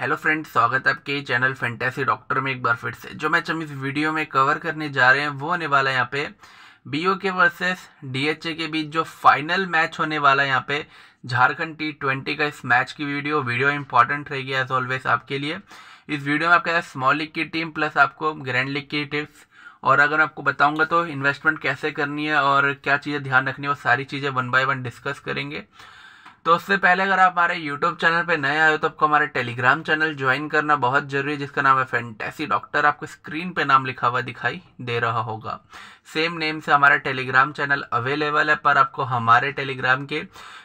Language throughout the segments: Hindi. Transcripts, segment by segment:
हेलो फ्रेंड स्वागत है आपके चैनल फेंटेसी डॉक्टर में एक बार फिर से जो मैच हम इस वीडियो में कवर करने जा रहे हैं वो होने वाला है यहाँ पे बीओके के वर्सेस डीएचए के बीच जो फाइनल मैच होने वाला है यहाँ पे झारखंड टी ट्वेंटी का इस मैच की वीडियो वीडियो इंपॉर्टेंट रहेगी एज ऑलवेज आपके लिए इस वीडियो में आपके स्मॉल लीग की टीम प्लस आपको ग्रैंड लीग की टिप्स और अगर आपको बताऊंगा तो इन्वेस्टमेंट कैसे करनी है और क्या चीज़ें ध्यान रखनी है वो सारी चीज़ें वन बाय वन डिस्कस करेंगे तो उससे पहले अगर आप हमारे यूट्यूब चैनल पे नए आए हो तो आपको हमारे टेलीग्राम चैनल ज्वाइन करना बहुत जरूरी है जिसका नाम है फैंटेसी डॉक्टर आपको स्क्रीन पे नाम लिखा हुआ दिखाई दे रहा होगा सेम नेम से हमारा टेलीग्राम चैनल अवेलेबल है पर आपको हमारे टेलीग्राम के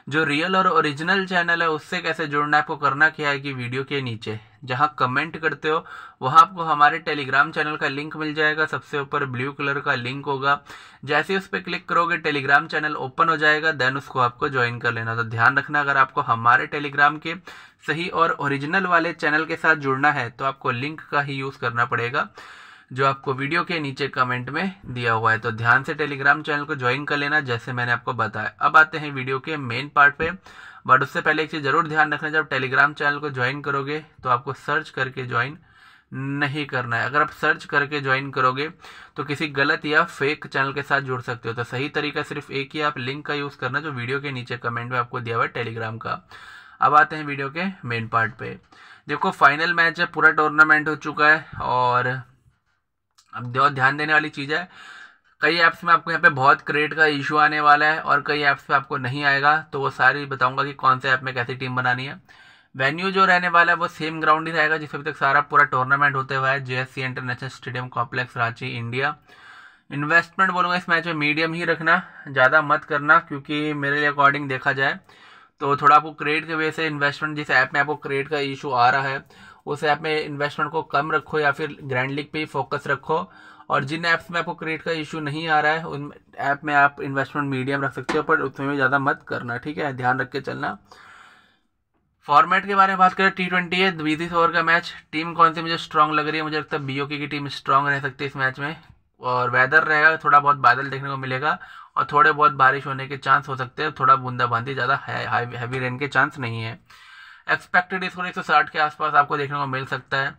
जो रियल और ओरिजिनल चैनल है उससे कैसे जुड़ना है आपको करना क्या है कि वीडियो के नीचे जहाँ कमेंट करते हो वहाँ आपको हमारे टेलीग्राम चैनल का लिंक मिल जाएगा सबसे ऊपर ब्लू कलर का लिंक होगा जैसे उस पर क्लिक करोगे टेलीग्राम चैनल ओपन हो जाएगा देन उसको आपको ज्वाइन कर लेना तो ध्यान रखना अगर आपको हमारे टेलीग्राम के सही और ओरिजिनल वाले चैनल के साथ जुड़ना है तो आपको लिंक का ही यूज़ करना पड़ेगा जो आपको वीडियो के नीचे कमेंट में दिया हुआ है तो ध्यान से टेलीग्राम चैनल को ज्वाइन कर लेना जैसे मैंने आपको बताया अब आते हैं वीडियो के मेन पार्ट पे बट उससे पहले एक चीज़ ज़रूर ध्यान रखना जब टेलीग्राम चैनल को ज्वाइन करोगे तो आपको सर्च करके ज्वाइन नहीं करना है अगर आप सर्च करके ज्वाइन करोगे तो किसी गलत या फेक चैनल के साथ जुड़ सकते हो तो सही तरीका सिर्फ एक ही आप लिंक का यूज़ करना जो वीडियो के नीचे कमेंट में आपको दिया हुआ है टेलीग्राम का अब आते हैं वीडियो के मेन पार्ट पे देखो फाइनल मैच है पूरा टूर्नामेंट हो चुका है और अब बहुत ध्यान देने वाली चीज़ है कई ऐप्स में आपको यहाँ पे बहुत क्रेडिट का इशू आने वाला है और कई ऐप्स में आपको नहीं आएगा तो वो सारी बताऊंगा कि कौन से ऐप में कैसी टीम बनानी है वेन्यू जो रहने वाला है वो सेम ग्राउंड ही रहेगा जिसमें अभी तक सारा पूरा टूर्नामेंट होते हुआ है J international stadium complex Ranchi India investment बोलूँगा इस मैच में मीडियम ही रखना ज़्यादा मत करना क्योंकि मेरे अकॉर्डिंग देखा जाए तो थोड़ा आपको क्रेडिट के वजह से इन्वेस्टमेंट जिस ऐप में आपको क्रेडिट का इशू आ रहा है उस ऐप में इन्वेस्टमेंट को कम रखो या फिर ग्रैंड लीग पे ही फोकस रखो और जिन ऐप्स में आपको क्रेडिट का इशू नहीं आ रहा है उन ऐप में आप इन्वेस्टमेंट मीडियम रख सकते हो पर उसमें ज़्यादा मत करना ठीक है ध्यान रख के चलना फॉर्मेट के बारे में बात करें टी ट्वेंटी है बीस ओवर का मैच टीम कौन सी मुझे स्ट्रॉन्ग लग रही है मुझे लगता है बी की टीम स्ट्रांग रह सकती है इस मैच में और वेदर रहेगा थोड़ा बहुत बादल देखने को मिलेगा और थोड़े बहुत बारिश होने के चांस हो सकते हैं थोड़ा बूंदाबांदी ज़्यादा हैवी रेन के चांस नहीं है एक्सपेक्टेड स्कोर एक सौ के आसपास आपको देखने को मिल सकता है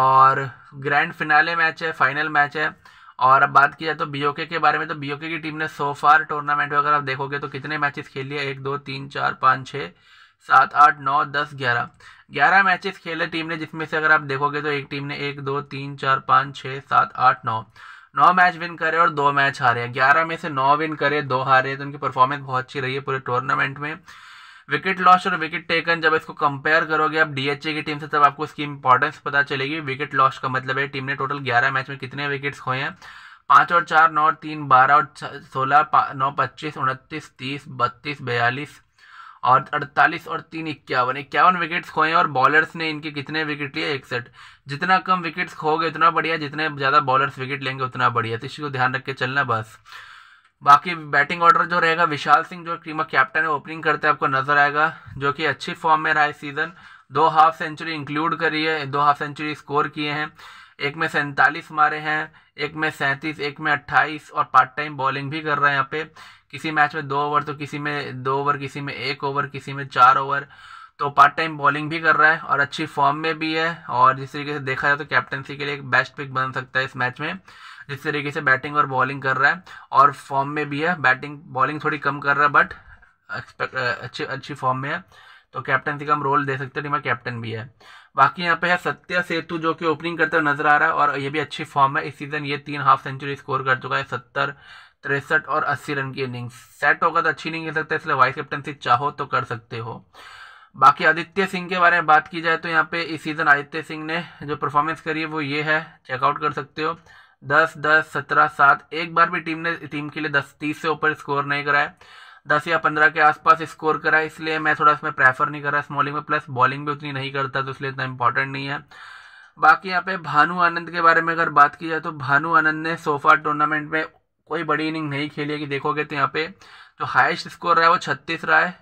और ग्रैंड फिनाले मैच है फाइनल मैच है और अब बात की जाए तो बीओके के बारे में तो बीओके की टीम ने सो फार टूर्नामेंट में अगर आप देखोगे तो कितने मैचेस लिए एक दो तीन चार पाँच छः सात आठ नौ दस ग्यारह ग्यारह मैचेस खेले टीम ने जिसमें से अगर आप देखोगे तो एक टीम ने एक दो तीन चार पाँच छः सात आठ नौ नौ मैच विन करे और दो मैच हारे ग्यारह में से नौ विन करे दो हारे तो उनकी परफॉर्मेंस बहुत अच्छी रही है पूरे टूर्नामेंट में विकेट लॉस और विकेट टेकन जब इसको कंपेयर करोगे आप डीएचए की टीम से तब आपको इसकी इंपॉर्टेंस पता चलेगी विकेट लॉस का मतलब है टीम ने टोटल ग्यारह मैच में कितने विकेट्स खोए हैं पाँच और चार नौ तीन बारह और सोलह नौ पच्चीस उनतीस तीस बत्तीस बयालीस और अड़तालीस और तीन इक्यावन इक्यावन विकेट्स खोए और बॉलर्स ने इनके कितने विकेट लिए इकसठ जितना कम विकेट्स खोगे उतना बढ़िया जितने ज़्यादा बॉलर्स विकेट लेंगे उतना बढ़िया तो इसी को ध्यान रख के चलना बस बाकी बैटिंग ऑर्डर जो रहेगा विशाल सिंह जो टीम का कैप्टन है ओपनिंग करते हैं आपको नजर आएगा जो कि अच्छी फॉर्म में रहा है सीजन दो हाफ सेंचुरी इंक्लूड करी है दो हाफ सेंचुरी स्कोर किए हैं एक में सैंतालीस मारे हैं एक में सैंतीस एक में अट्ठाईस और पार्ट टाइम बॉलिंग भी कर रहे हैं यहाँ पे किसी मैच में दो ओवर तो किसी में दो ओवर किसी में एक ओवर किसी में चार ओवर तो पार्ट टाइम बॉलिंग भी कर रहा है और अच्छी फॉर्म में भी है और जिस तरीके से देखा जाए तो कैप्टनसी के लिए एक बेस्ट पिक बन सकता है इस मैच में जिस तरीके से बैटिंग और बॉलिंग कर रहा है और फॉर्म में भी है बैटिंग बॉलिंग थोड़ी कम कर रहा है बट अच्छी अच्छी फॉर्म में है तो कैप्टनसी का हम रोल दे सकते हैं टीम कैप्टन भी है बाकी यहाँ पे है सत्या सेतु जो कि ओपनिंग करते हुए नजर आ रहा है और ये भी अच्छी फॉर्म है इस सीजन ये तीन हाफ सेंचुरी स्कोर कर चुका है सत्तर तिरसठ और अस्सी रन की इनिंग्स सेट होगा तो अच्छी नहीं खेल सकते इसलिए वाइस कैप्टनसी चाहो तो कर सकते हो बाकी आदित्य सिंह के बारे में बात की जाए तो यहाँ पे इस सीज़न आदित्य सिंह ने जो परफॉर्मेंस करी है वो ये है चेकआउट कर सकते हो दस दस सत्रह सात एक बार भी टीम ने टीम के लिए दस तीस से ऊपर स्कोर नहीं कराया दस या पंद्रह के आसपास स्कोर करा इसलिए मैं थोड़ा इसमें प्रेफर नहीं करा स्मॉलिंग में प्लस बॉलिंग भी उतनी नहीं करता तो इसलिए इतना इंपॉर्टेंट नहीं है बाकी यहाँ पे भानु आनंद के बारे में अगर बात की जाए तो भानु आनंद ने सोफा टूर्नामेंट में कोई बड़ी इनिंग नहीं खेली है कि देखोगे तो यहाँ पे जो हाइस्ट स्कोर रहा है वो छत्तीस रहा है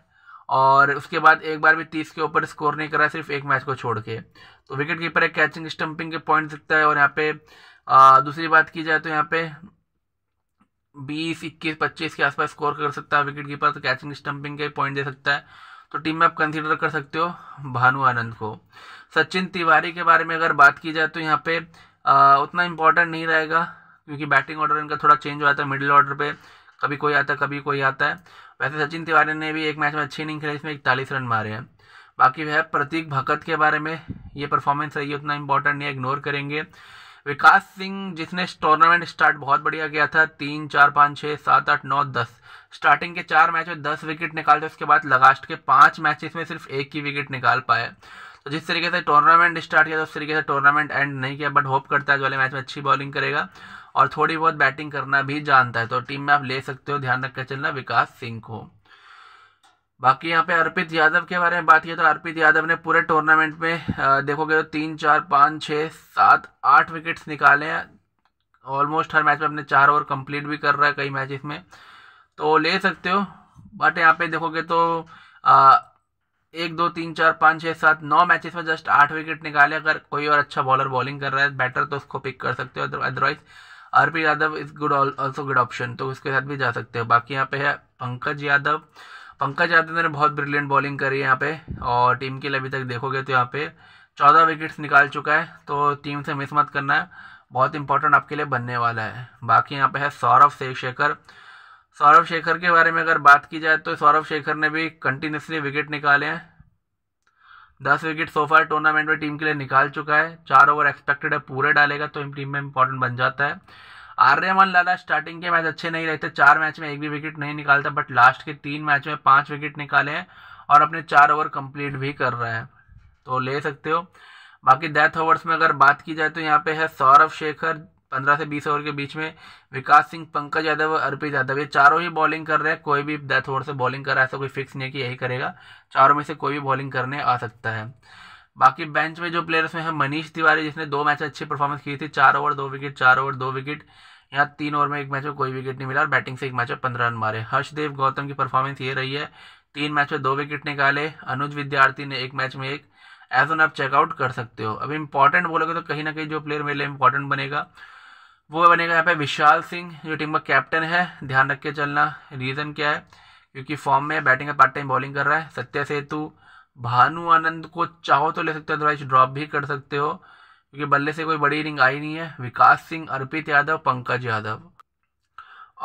और उसके बाद एक बार भी तीस के ऊपर स्कोर नहीं करा सिर्फ एक मैच को छोड़ के तो विकेट कीपर एक कैचिंग स्टम्पिंग के पॉइंट दिखता है और यहाँ पे आ, दूसरी बात की जाए तो यहाँ पे बीस इक्कीस पच्चीस के आसपास स्कोर कर सकता है विकेट कीपर तो कैचिंग स्टंपिंग के पॉइंट दे सकता है तो टीम में आप कंसीडर कर सकते हो भानु आनंद को सचिन तिवारी के बारे में अगर बात की जाए तो यहाँ पे आ, उतना इम्पोर्टेंट नहीं रहेगा क्योंकि बैटिंग ऑर्डर इनका थोड़ा चेंज हो जाता है मिडिल ऑर्डर पे कभी कोई आता है कभी कोई आता है वैसे सचिन तिवारी ने भी एक मैच में अच्छी इनिंग खेली इसमें इकतालीस रन मारे हैं बाकी वह प्रतीक भगत के बारे में ये परफॉर्मेंस रही है उतना इम्पोर्टेंट नहीं इग्नोर करेंगे विकास सिंह जिसने टूर्नामेंट स्टार्ट बहुत बढ़िया किया था तीन चार पाँच छः सात आठ नौ दस स्टार्टिंग के चार मैच में दस विकेट निकालते उसके बाद लास्ट के पाँच मैच में सिर्फ एक ही विकेट निकाल पाए तो जिस तरीके से टूर्नामेंट स्टार्ट किया था तो उस तरीके से टूर्नामेंट एंड नहीं किया बट होप करता है वाले मैच में अच्छी बॉलिंग करेगा और थोड़ी बहुत बैटिंग करना भी जानता है तो टीम में आप ले सकते हो ध्यान रखकर चलना विकास सिंह को बाकी यहाँ पे अर्पित यादव के बारे में बात की तो अर्पित यादव ने पूरे टूर्नामेंट में देखोगे तो तीन चार पाँच छः सात आठ विकेट्स निकाले हैं ऑलमोस्ट हर मैच में अपने चार ओवर कंप्लीट भी कर रहा है कई मैचेस में तो ले सकते हो बट यहाँ पे देखोगे तो आ, एक दो तीन चार पाँच छः सात नौ मैचेस में जस्ट आठ विकेट निकाले अगर कोई और अच्छा बॉलर बॉलिंग कर रहा है बैटर तो उसको पिक कर सकते हो otherwise Arpit Yadav is good also good option तो उसके साथ भी जा सकते हो बाकी यहाँ पे है पंकज यादव पंकज यादव ने बहुत ब्रिलियंट बॉलिंग करी है यहाँ पे और टीम के लिए अभी तक देखोगे तो यहाँ पे चौदह विकेट्स निकाल चुका है तो टीम से मिस मत करना है बहुत इंपॉर्टेंट आपके लिए बनने वाला है बाकी यहाँ पे है सौरभ से शेखर सौरभ शेखर के बारे में अगर बात की जाए तो सौरभ शेखर ने भी कंटिन्यूसली विकेट निकाले हैं दस विकेट सोफार टूर्नामेंट में टीम के लिए निकाल चुका है चार ओवर एक्सपेक्टेड है पूरे डालेगा तो टीम में इंपॉर्टेंट बन जाता है आर्यमन लाला स्टार्टिंग के मैच अच्छे नहीं रहते चार मैच में एक भी विकेट नहीं निकालता बट लास्ट के तीन मैच में पाँच विकेट निकाले हैं और अपने चार ओवर कंप्लीट भी कर रहे हैं तो ले सकते हो बाकी डेथ ओवर्स में अगर बात की जाए तो यहाँ पे है सौरभ शेखर पंद्रह से बीस ओवर के बीच में विकास सिंह पंकज यादव और अर्पित यादव ये चारों ही बॉलिंग कर रहे हैं कोई भी डेथ ओवर से बॉलिंग कर रहा है ऐसा कोई फिक्स नहीं है कि यही करेगा चारों में से कोई भी बॉलिंग करने आ सकता है बाकी बेंच में जो प्लेयर्स में हैं मनीष तिवारी जिसने दो मैच अच्छी परफॉर्मेंस की थी चार ओवर दो विकेट चार ओवर दो विकेट यहाँ तीन ओवर में एक मैच में कोई विकेट नहीं मिला और बैटिंग से एक मैच में पंद्रह रन मारे हर्षदेव गौतम की परफॉर्मेंस ये रही है तीन मैच में दो विकेट निकाले अनुज विद्यार्थी ने एक मैच में एक एज ऑन आप चेकआउट कर सकते हो अब इंपॉर्टेंट बोलोगे तो कहीं ना कहीं जो प्लेयर मेरे लिए इंपॉर्टेंट बनेगा वो बनेगा यहाँ पे विशाल सिंह जो टीम का कैप्टन है ध्यान रख के चलना रीज़न क्या है क्योंकि फॉर्म में बैटिंग का पार्ट टाइम बॉलिंग कर रहा है सत्या सेतु भानु आनंद को चाहो तो ले सकते हो अदरवाइज ड्रॉप भी कर सकते हो क्योंकि बल्ले से कोई बड़ी इनिंग आई नहीं है विकास सिंह अर्पित यादव पंकज यादव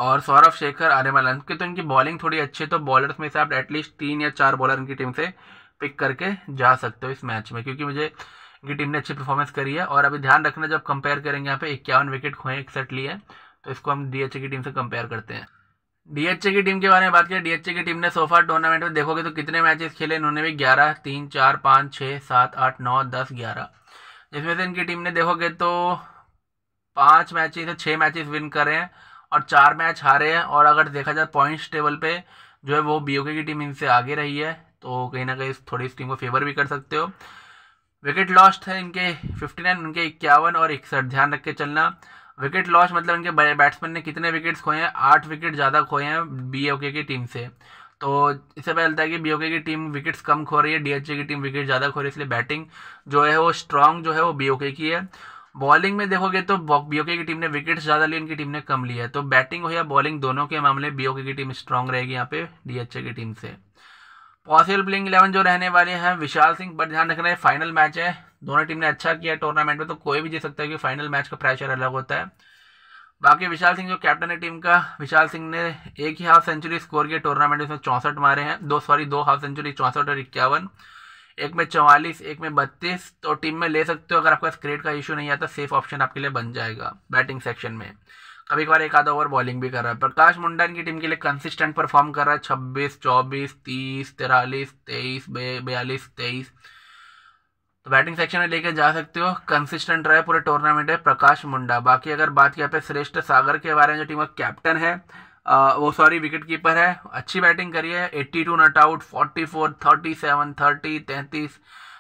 और सौरभ शेखर आर्यम आनंद के तो इनकी बॉलिंग थोड़ी अच्छी है तो बॉलर्स में से आप एटलीस्ट तीन या चार बॉलर इनकी टीम से पिक करके जा सकते हो इस मैच में क्योंकि मुझे इनकी टीम ने अच्छी परफॉर्मेंस करी है और अभी ध्यान रखना जब कंपेयर करेंगे यहाँ पे इक्यावन विकेट खोए इकसठ लिए तो इसको हम डी e की टीम से कंपेयर करते हैं डीएचए की टीम के बारे में बात करें डीएचए की टीम ने सोफा टूर्नामेंट में देखोगे तो कितने मैचेस खेले इन्होंने भी ग्यारह तीन चार पाँच छः सात आठ नौ दस ग्यारह जिसमें से इनकी टीम ने देखोगे तो पाँच मैचेस से छः मैचेस विन कर रहे हैं और चार मैच हारे हैं और अगर देखा जाए पॉइंट्स टेबल पे जो है वो बीओके की टीम इनसे आगे रही है तो कहीं ना कहीं थोड़ी इस टीम को फेवर भी कर सकते हो विकेट लॉस्ट है इनके फिफ्टी नाइन उनके इक्यावन और इकसठ ध्यान रख के चलना विकेट लॉस मतलब इनके बैट्समैन ने कितने विकेट्स खोए हैं आठ विकेट ज़्यादा खोए हैं बी की टीम से तो इससे पहले चलता है कि बी की टीम विकेट्स कम खो रही है डी की टीम विकेट ज़्यादा खो रही है इसलिए बैटिंग जो है वो स्ट्रांग जो है वो बी की है बॉलिंग में देखोगे तो बी की टीम ने विकेट्स ज़्यादा लिए इनकी टीम ने कम लिया है तो बैटिंग हो या बॉलिंग दोनों के मामले बी की टीम स्ट्रांग रहेगी यहाँ पे डी की टीम से पॉसिबल प्लेइंग इलेवन जो रहने वाले हैं विशाल सिंह पर ध्यान रखना है फाइनल मैच है दोनों टीम ने अच्छा किया टूर्नामेंट में तो कोई भी जीत सकता है कि फाइनल मैच का प्रेशर अलग होता है बाकी विशाल सिंह जो कैप्टन है टीम का विशाल सिंह ने एक ही हाफ सेंचुरी स्कोर किया टूर्नामेंट में चौंसठ मारे हैं दो सॉरी दो हाफ सेंचुरी चौंसठ और इक्यावन एक में चौवालीस एक में बत्तीस तो टीम में ले सकते हो अगर आपका स्क्रेट का इशू नहीं आता सेफ ऑप्शन आपके लिए बन जाएगा बैटिंग सेक्शन में कभी कभार एक आधा ओवर बॉलिंग भी कर रहा है प्रकाश मुंडा इनकी टीम के लिए कंसिस्टेंट परफॉर्म कर रहा है छब्बीस चौबीस तीस तिरालीस तेईस बयालीस तेईस तो बैटिंग सेक्शन में लेके जा सकते हो कंसिस्टेंट रहे पूरे टूर्नामेंट है प्रकाश मुंडा बाकी अगर बात किया पे श्रेष्ठ सागर के बारे में जो टीम का कैप्टन है आ, वो सॉरी विकेट कीपर है अच्छी बैटिंग करी है eighty two not out forty four thirty seven thirty तैंतीस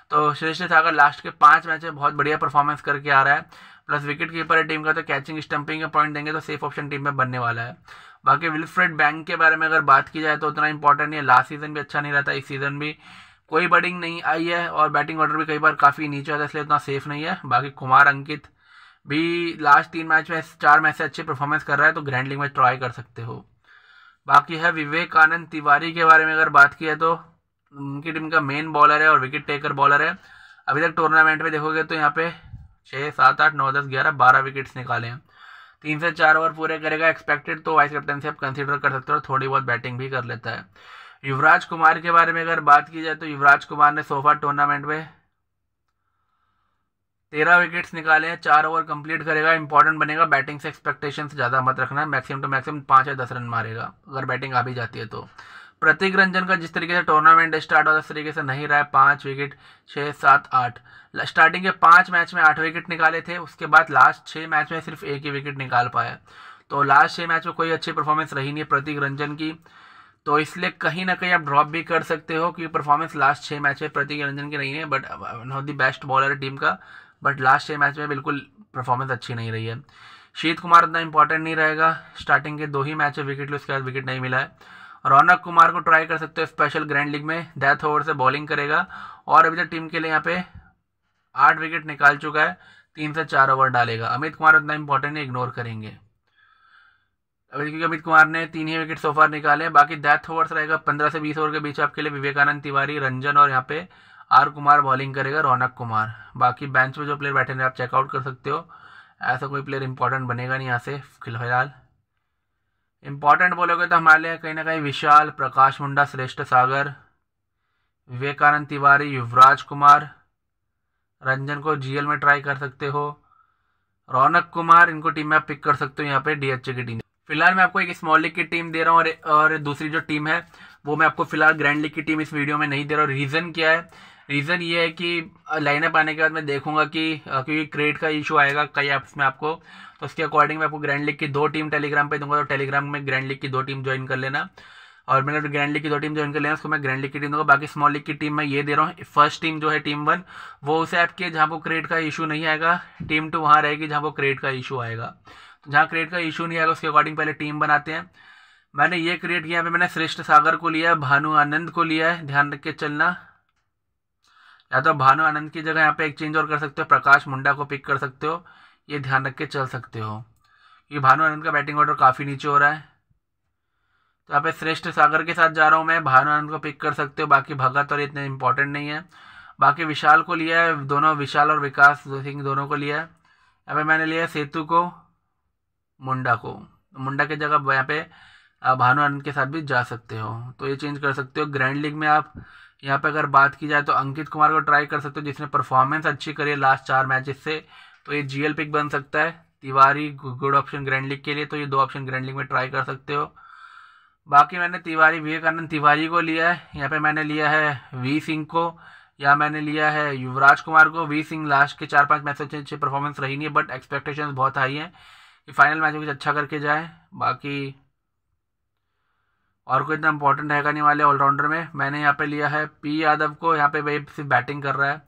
तो श्रेष्ठ सागर लास्ट के पाँच मैच में बहुत बढ़िया परफॉर्मेंस करके आ रहा है प्लस विकेट कीपर है टीम का तो कैचिंग स्टंपिंग का पॉइंट देंगे तो सेफ ऑप्शन टीम में बनने वाला है बाकी विल्फ्रेड बैंक के बारे में अगर बात की जाए तो उतना इंपॉर्टेंट नहीं है लास्ट सीजन भी अच्छा नहीं रहता इस सीजन भी कोई बडिंग नहीं आई है और बैटिंग ऑर्डर भी कई बार काफ़ी नीचे आता है इसलिए उतना सेफ नहीं है बाकी कुमार अंकित भी लास्ट तीन मैच में चार मैच से अच्छे परफॉर्मेंस कर रहा है तो ग्रैंड लीग में ट्राई कर सकते हो बाकी है विवेकानंद तिवारी के बारे में अगर बात की है तो उनकी टीम का मेन बॉलर है और विकेट टेकर बॉलर है अभी तक टूर्नामेंट में देखोगे तो यहाँ पे छः सात आठ नौ दस ग्यारह बारह विकेट्स निकाले हैं तीन से चार ओवर पूरे करेगा एक्सपेक्टेड तो वाइस कैप्टनशिप कंसिडर कर सकते हो और थोड़ी बहुत बैटिंग भी कर लेता है युवराज कुमार के बारे में अगर बात की जाए तो युवराज कुमार ने सोफा टूर्नामेंट में तेरह विकेट्स निकाले हैं चार ओवर कंप्लीट करेगा इंपॉर्टेंट बनेगा बैटिंग से एक्सपेक्टेशन ज़्यादा मत रखना है मैक्सिमम टू मैक्सिमम पाँच या दस रन मारेगा अगर बैटिंग आ भी जाती है तो प्रतीक रंजन का जिस तरीके से टूर्नामेंट स्टार्ट हुआ उस तरीके से नहीं रहा है पाँच विकेट छः सात आठ स्टार्टिंग के पाँच मैच में आठ विकेट निकाले थे उसके बाद लास्ट छः मैच में सिर्फ एक ही विकेट निकाल पाया तो लास्ट छः मैच में कोई अच्छी परफॉर्मेंस रही नहीं प्रतीक रंजन की तो इसलिए कहीं ना कहीं आप ड्रॉप भी कर सकते हो कि परफॉर्मेंस लास्ट छः मैच में प्रतीक रंजन की नहीं है but one of the best bowler team का बट लास्ट छः मैच में बिल्कुल परफॉर्मेंस अच्छी नहीं रही है शीत कुमार इतना इंपॉर्टेंट नहीं रहेगा स्टार्टिंग के दो ही मैच है विकेट लिए उसके बाद विकेट नहीं मिला है रौनक कुमार को ट्राई कर सकते हो स्पेशल ग्रैंड लीग में डेथ ओवर से बॉलिंग करेगा और अभी तक तो टीम के लिए यहाँ पे आठ विकेट निकाल चुका है तीन से चार ओवर डालेगा अमित कुमार उतना इंपॉर्टेंट इग्नोर करेंगे क्योंकि अमित कुमार ने तीन ही विकेट सोफार निकाले बाकी डेथ ओवर्स रहेगा पंद्रह से बीस ओवर के बीच आपके लिए विवेकानंद तिवारी रंजन और यहाँ पे आर कुमार बॉलिंग करेगा रौनक कुमार बाकी बेंच में जो प्लेयर बैठे हैं आप चेकआउट कर सकते हो ऐसा कोई प्लेयर इंपॉर्टेंट बनेगा नहीं यहाँ से फिलहाल इंपॉर्टेंट बोलोगे तो हमारे लिए कहीं ना कहीं विशाल प्रकाश मुंडा श्रेष्ठ सागर विवेकानंद तिवारी युवराज कुमार रंजन को जीएल में ट्राई कर सकते हो रौनक कुमार इनको टीम में आप पिक कर सकते हो यहाँ पे डीएचए की टीम फिलहाल मैं आपको एक स्मॉल लीग की टीम दे रहा हूँ और, दूसरी जो टीम है वो मैं आपको फिलहाल ग्रैंड लीग की टीम इस वीडियो में नहीं दे रहा हूँ रीज़न क्या है रीज़न ये है कि लाइनअप आने के बाद मैं देखूंगा कि क्योंकि क्रेड का इशू आएगा कई ऐप्स में आपको तो उसके अकॉर्डिंग मैं आपको ग्रैंड लीग की दो टीम टेलीग्राम पे दूंगा तो टेलीग्राम में ग्रैंड लीग की दो टीम ज्वाइन कर लेना और मैंने तो ग्रैंड लीग की दो टीम ज्वाइन कर लेना उसको मैं ग्रैंड लीग की टीम दूंगा बाकी स्मॉल लीग की टीम में ये दे रहा हूँ फर्स्ट टीम जो है टीम वन वो उस ऐप की जहाँ को क्रेड का इशू नहीं आएगा टीम टू वहाँ रहेगी जहाँ को क्रेड का इशू आएगा जहाँ क्रिएट का इशू नहीं आएगा उसके अकॉर्डिंग पहले टीम बनाते हैं मैंने ये क्रिएट किया मैंने श्रेष्ठ सागर को लिया है भानु आनंद को लिया है ध्यान रख के चलना या तो भानु आनंद की जगह यहाँ पे एक चेंज और कर सकते हो प्रकाश मुंडा को पिक कर सकते हो ये ध्यान रख के चल सकते हो ये भानु आनंद का बैटिंग ऑर्डर काफ़ी नीचे हो रहा है तो यहाँ पे श्रेष्ठ सागर के साथ जा रहा हूँ मैं भानु आनंद को पिक कर सकते हो बाकी भगत और इतने इंपॉर्टेंट नहीं है बाकी विशाल को लिया है दोनों विशाल और विकास सिंह दोनों को लिया है यहाँ पे मैंने लिया सेतु को मुंडा को तो मुंडा की जगह यहाँ पे आप भानु आनंद के साथ भी जा सकते हो तो ये चेंज कर सकते हो ग्रैंड लीग में आप यहाँ पे अगर बात की जाए तो अंकित कुमार को ट्राई कर सकते हो जिसने परफॉर्मेंस अच्छी करी है लास्ट चार मैचेस से तो ये जीएल पिक बन सकता है Tiwari good option grand league के लिए तो ये दो ऑप्शन ग्रैंड लीग में ट्राई कर सकते हो बाकी मैंने तिवारी विवेकानंद तिवारी को लिया है यहाँ पे मैंने लिया है वी सिंह को या मैंने लिया है युवराज कुमार को वी सिंह लास्ट के चार पांच मैच अच्छे अच्छे परफॉर्मेंस रही नहीं है बट एक्सपेक्टेशन बहुत हाई हैं फाइनल मैच में कुछ अच्छा करके जाए बाकी और कोई इतना इंपॉर्टेंट रहेगा नहीं वाले ऑलराउंडर में मैंने यहाँ पे लिया है पी यादव को यहाँ पे भाई सिर्फ बैटिंग कर रहा है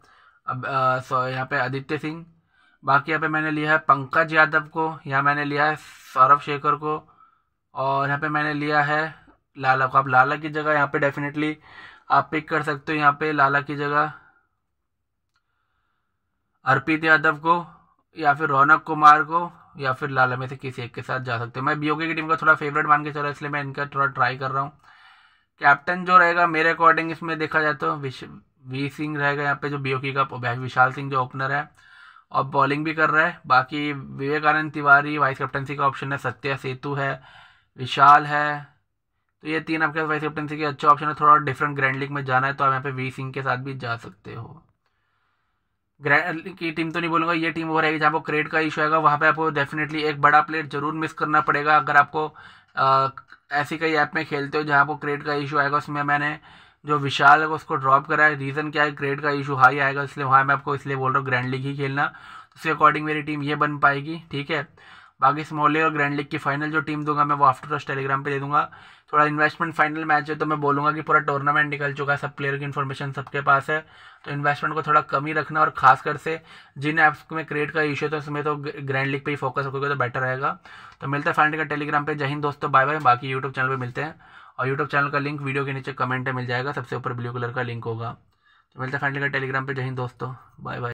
अब सो यहाँ पे आदित्य सिंह बाकी यहाँ पे मैंने लिया है पंकज यादव को यहाँ मैंने लिया है सौरभ शेखर को और यहाँ पे मैंने लिया है लाला को आप लाला की जगह यहाँ पे डेफिनेटली आप पिक कर सकते हो यहाँ पे लाला की जगह अर्पित यादव को या फिर रौनक कुमार को या फिर लाला में से किसी एक के साथ जा सकते हो मैं बीओके की टीम का थोड़ा फेवरेट मान के चल रहा है इसलिए मैं इनका थोड़ा ट्राई कर रहा हूँ कैप्टन जो रहेगा मेरे अकॉर्डिंग इसमें देखा जाए तो विश वी सिंह रहेगा यहाँ पे जो बीओके का विशाल सिंह जो ओपनर है और बॉलिंग भी कर रहा है बाकी विवेकानंद तिवारी वाइस कैप्टनसी का ऑप्शन है सत्या सेतु है विशाल है तो ये तीन आपके वाइस कैप्टनसी के अच्छे ऑप्शन है थोड़ा डिफरेंट ग्रैंड लीग में जाना है तो आप यहाँ पे वी सिंह के साथ भी जा सकते हो की टीम तो नहीं बोलूँगा ये टीम वो रहेगी जहाँ पर क्रेड का इशू आएगा वहाँ पे आपको डेफिनेटली एक बड़ा प्लेयर जरूर मिस करना पड़ेगा अगर आपको आ, ऐसी कई ऐप में खेलते हो जहाँ पर क्रेड का इशू आएगा उसमें मैंने जो विशाल है उसको ड्रॉप करा है रीज़न क्या है ग्रेड का इशू हाई आएगा इसलिए वहाँ मैं आपको इसलिए बोल रहा हूँ ग्रैंड लीग ही खेलना उसके अकॉर्डिंग मेरी टीम ये बन पाएगी ठीक है बाकी स्मॉल लीग और ग्रैंड लीग की फाइनल जो टीम दूंगा मैं वो आफ्टर रश टेलीग्राम पे दे दूंगा थोड़ा इन्वेस्टमेंट फाइनल मैच है तो मैं बोलूंगा कि पूरा टूर्नामेंट निकल चुका है सब प्लेयर की इन्फॉर्मेशन सबके पास है तो इन्वेस्टमेंट को थोड़ा कम ही रखना और खास कर से जिन ऐप्स में क्रिएट का इशू है तो उसमें तो ग्रैंड लीग पर ही फोकस रखोगे तो बेटर रहेगा तो मिलते हैं फाइनल का टेलीग्राम पर जय दोस्तों बाय बाय बाकी यूट्यूब चैनल पर मिलते हैं और यूट्यूब चैनल का लिंक वीडियो के नीचे कमेंट में मिल जाएगा सबसे ऊपर ब्लू कलर का लिंक होगा तो मिलता है फाइनल का टेलीग्राम पे जय दोस्तों बाय बाय